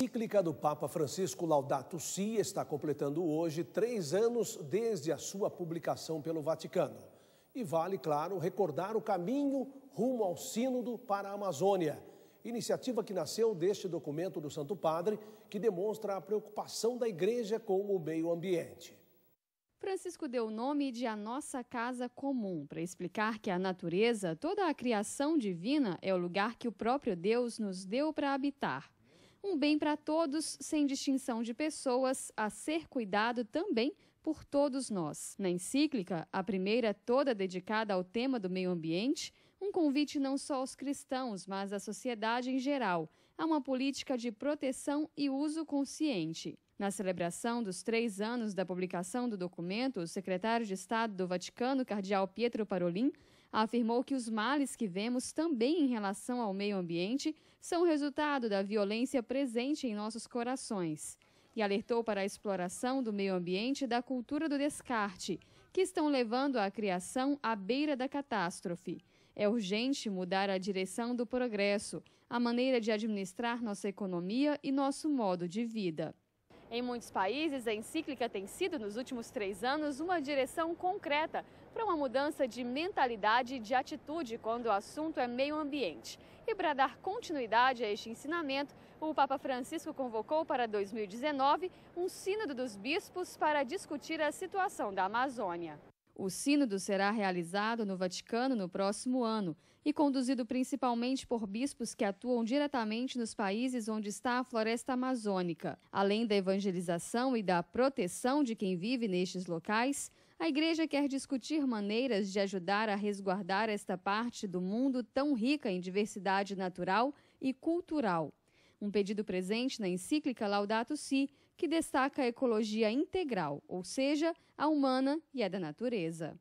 A encíclica do Papa Francisco Laudato Si está completando hoje três anos desde a sua publicação pelo Vaticano. E vale, claro, recordar o caminho rumo ao Sínodo para a Amazônia, iniciativa que nasceu deste documento do Santo Padre, que demonstra a preocupação da Igreja com o meio ambiente. Francisco deu o nome de A Nossa Casa Comum para explicar que a natureza, toda a criação divina, é o lugar que o próprio Deus nos deu para habitar um bem para todos, sem distinção de pessoas, a ser cuidado também por todos nós. Na encíclica, a primeira toda dedicada ao tema do meio ambiente, um convite não só aos cristãos, mas à sociedade em geral, a uma política de proteção e uso consciente. Na celebração dos três anos da publicação do documento, o secretário de Estado do Vaticano, cardeal Pietro Parolin, afirmou que os males que vemos também em relação ao meio ambiente são resultado da violência presente em nossos corações. E alertou para a exploração do meio ambiente e da cultura do descarte, que estão levando a criação à beira da catástrofe. É urgente mudar a direção do progresso, a maneira de administrar nossa economia e nosso modo de vida. Em muitos países, a encíclica tem sido, nos últimos três anos, uma direção concreta para uma mudança de mentalidade e de atitude quando o assunto é meio ambiente. E para dar continuidade a este ensinamento, o Papa Francisco convocou para 2019 um Sínodo dos Bispos para discutir a situação da Amazônia. O Sínodo será realizado no Vaticano no próximo ano e conduzido principalmente por bispos que atuam diretamente nos países onde está a floresta amazônica. Além da evangelização e da proteção de quem vive nestes locais, a Igreja quer discutir maneiras de ajudar a resguardar esta parte do mundo tão rica em diversidade natural e cultural um pedido presente na encíclica Laudato Si, que destaca a ecologia integral, ou seja, a humana e a da natureza.